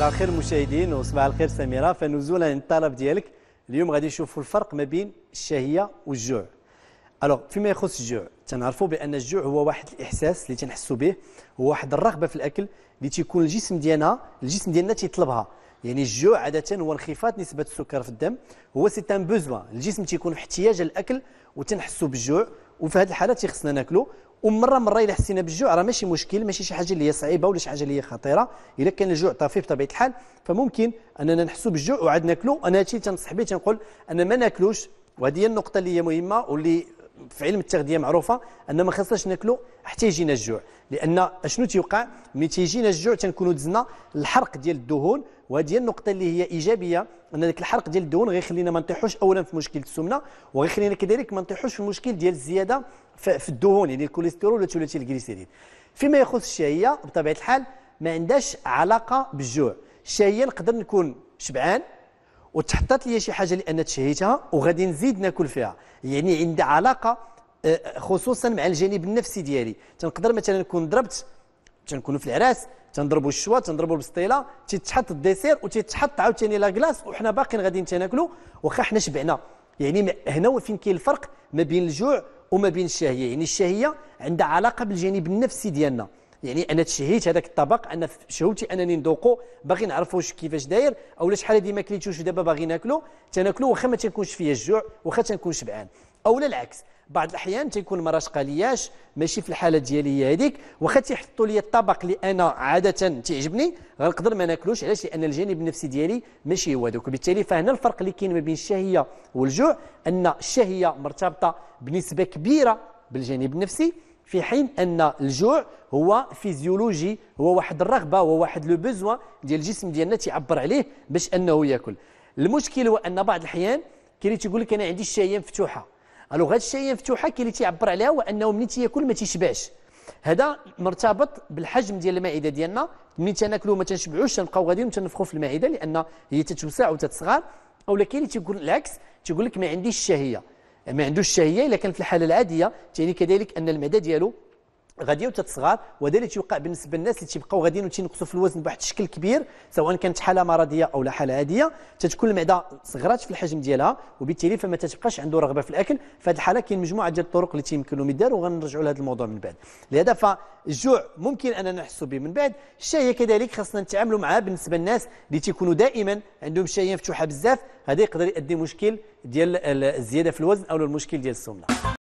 صباح الخير المشاهدين وصباح الخير سميره فنزولا عن الطلب ديالك اليوم غادي نشوفوا الفرق ما بين الشهيه والجوع الوغ فيما يخص الجوع تنعرفوا بان الجوع هو واحد الاحساس اللي تنحسوا به هو واحد الرغبه في الاكل اللي تيكون الجسم ديالنا الجسم ديالنا تيطلبها يعني الجوع عاده هو انخفاض نسبه السكر في الدم هو سي ان بوزوا الجسم تيكون في احتياج الاكل وتنحسوا بالجوع وفي هذه الحاله تيخصنا ناكلو ومره مره الا حسينا بالجوع راه ماشي مشكل ماشي شي حاجه اللي هي صعيبه ولا شي حاجه اللي هي خطيره الا كان الجوع طفيف بطبيعه الحال فممكن اننا نحسوا بالجوع وعاد ناكلو انا هادشي اللي تنصح به تنقول انا ما ناكلوش وهذه هي النقطه اللي هي مهمه واللي في علم التغذيه معروفه ان ما خصناش ناكلو حتى يجينا الجوع لان شنو تيوقع ملي تيجينا الجوع تنكونوا دزنا الحرق ديال الدهون وهذه هي النقطه اللي هي ايجابيه ان ذاك الحرق ديال الدهون غيخلينا ما نطيحوش اولا في مشكل السمنه وغيخلينا كذلك ما نطيحوش في المشكل ديال الزياده في الدهون يعني الكوليسترول وثلاثي الجليسيرين فيما يخص الشهيه بطبيعه الحال ما عندهاش علاقه بالجوع الشهيه نقدر نكون شبعان وتحطت لي شي حاجه لان تشهيتها وغادي نزيد ناكل فيها يعني عندها علاقه آه، خصوصا مع الجانب النفسي ديالي تنقدر مثلا نكون ضربت تنكونوا في العراس تنضربوا الشوا تنضربوا البسطيله تيتحط الديسير وتيتحط عاوتاني لا كلاص وحنا باقيين غادي نتناكلوا واخا حنا شبعنا يعني هنا فين كاين الفرق ما بين الجوع وما بين الشهيه يعني الشهيه عندها علاقه بالجانب النفسي ديالنا يعني انا تشهيت هذاك الطبق انا شهوتي انني نذوقو باغي نعرف واش كيفاش داير اولا شحال هذه ما كليتوش دابا باغي ناكلو تناكلو واخا ما تنكونش فيا الجوع واخا تنكون شبعان اولا العكس بعض الاحيان تيكون المراه قالياش ماشي في الحاله ديالي هذيك واخا تيحطوا لي الطبق اللي انا عاده تيعجبني غنقدر ما ناكلوش علاش لان الجانب النفسي ديالي ماشي هو ذاك وبالتالي فهنا الفرق اللي كاين ما بين الشهيه والجوع ان الشهيه مرتبطه بنسبه كبيره بالجانب النفسي في حين ان الجوع هو فيزيولوجي هو واحد الرغبه هو واحد لو بوزوا ديال الجسم ديالنا تيعبر عليه باش انه ياكل المشكل هو ان بعض الاحيان كاين تيقول لك انا عندي الشهيه مفتوحه الو هاد الشهيه مفتوحه كي اللي تيعبر عليها هو انه ملي تياكل ما تيشبعش هذا مرتبط بالحجم ديال المائده ديالنا ملي تناكلو ما تنشبعوش تنبقاو غاديين تنفخو في المائده لان هي تتوسع وتتصغر اولا كاين اللي تيقول العكس تيقول لك ما عنديش الشهيه ما عندوش الشهيه الا كانت الحاله العاديه تعني كذلك ان المعده ديالو غادي وتا وهذا اللي تيوقع بالنسبه للناس اللي تيبقاو غاديين وتينقصوا في الوزن بواحد الشكل كبير سواء كانت حاله مرضيه او لا حاله عاديه تتكون المعده صغرات في الحجم ديالها وبالتالي فما تتبقاش عنده رغبه في الاكل فهاد الحاله كاين مجموعه ديال الطرق اللي تيمكنهم يداروا وغنرجعوا لهذا الموضوع من بعد لهذا فالجوع ممكن اننا نحسوا به من بعد الشهيه كذلك خاصنا نتعاملوا معها بالنسبه للناس اللي تيكونوا دائما عندهم الشهيه مفتوحه بزاف هذا يقدر يؤدي مشكل ديال الزياده في الوزن او المشكل ديال السمنه